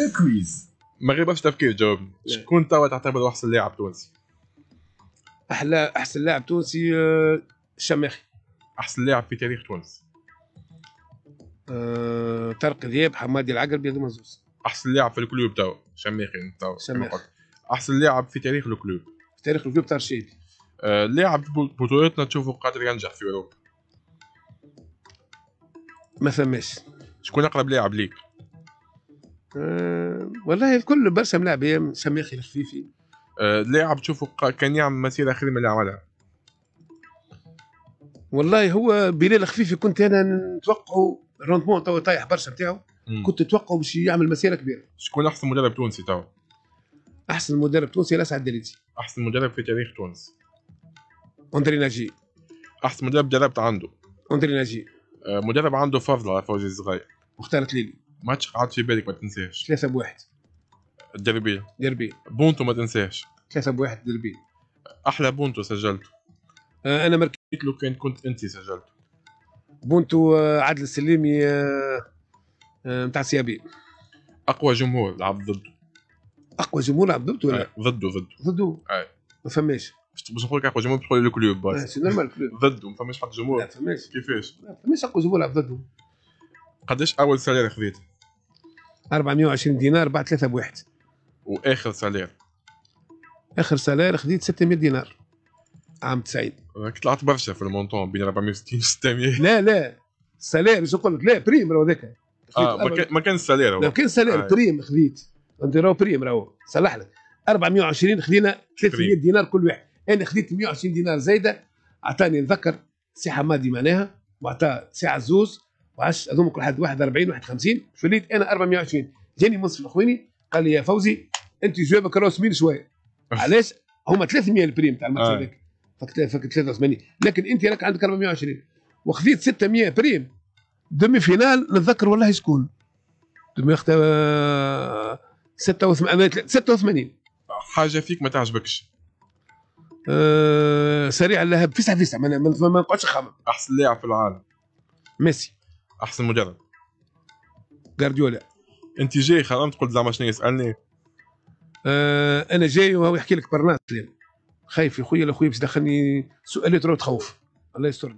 لو كويز من غير باش تفكير جاوبني شكون توا تعتبر احسن لاعب تونسي؟ احلى احسن لاعب تونسي الشماخي احسن لاعب في تاريخ تونس أه... طارق ذياب حمادي العقربي هذوما زوز احسن لاعب في الكلوب توا شماخي توا احسن لاعب في تاريخ الكلوب في تاريخ الكلوب تاع الشيبي أه... لاعب بطولتنا تشوفه قادر ينجح في اوروبا ما فماش شكون اقرب لاعب ليك؟ آه، والله الكل برشا ملاعب سميخي الخفيفي أه لاعب تشوفه كان يعمل مسيره خير من اللي عملها والله هو بلال خفيفي كنت انا نتوقعه الروندمون تو طايح برشا نتاعو كنت نتوقعه باش يعمل مسيره كبيره شكون احسن مدرب تونسي تو؟ احسن مدرب تونسي الاسعد دليتي احسن مدرب في تاريخ تونس اندري ناجي احسن مدرب جربت عنده اندري ناجي آه، مدرب عنده فضل على فوزي الصغير مختار تليلي ماتش قعد في بالك ما تنساهش 3 بواحد الدربية دربي بونتو ما تنساهش 3 بواحد دربي احلى بونتو سجلته آه انا مركزت لو كان كنت انت سجلته بونتو آه عادل السليمي نتاع آه, آه، سيابي اقوى جمهور لعب ضده اقوى جمهور لعب ضده ولا آه، ضده ضده ضده آه. ما فماش باش نقول لك اقوى جمهور تدخل الكلوب بس نورمال كلوب ضده ما فماش حق جمهور لا فماش كيفاش ما فماش اقوى جمهور لعب ضده قداش اول سالير خذيته 420 دينار بعد ثلاثه بواحد واخر سالير اخر سالير خديت 600 دينار عام 90 طلعت برشا في المونطون بين 460 و 600 لا لا سالير شو نقول لك لا بريم راهو ذاك اه ما كانش سالير ما كانش سالير آه. بريم خديت انت راهو بريم راهو صلح لك 420 خذينا 300 دينار كل واحد انا خذيت 120 دينار زايده اعطاني نذكر سي حمادي معناها وعطاه ساعه زوز وعاش اظن لحد 41 51 فليت انا 420 جاني منصف الاخواني قال لي يا فوزي انت جوابك 74 شويه علاش هما 300 البريم تاع المرسيدس آه. هذاك فك 83 لكن انت راك عندك 420 وخذيت 600 بريم دمي فينال نتذكر والله شكون دمي اخت 86 آه، 86 آه، حاجه فيك ما تعجبكش أه سريع اللهب فيسع فيسع ما نقعدش نخمم احسن لاعب في العالم ميسي احسن مدرب جارديولا انت جاي خرمت قلت زعما شنو يسالني آه انا جاي وهو يحكي لك برنامج خايف يا خويا لا خويا باش دخلني سؤالات تروح تخوف الله يستر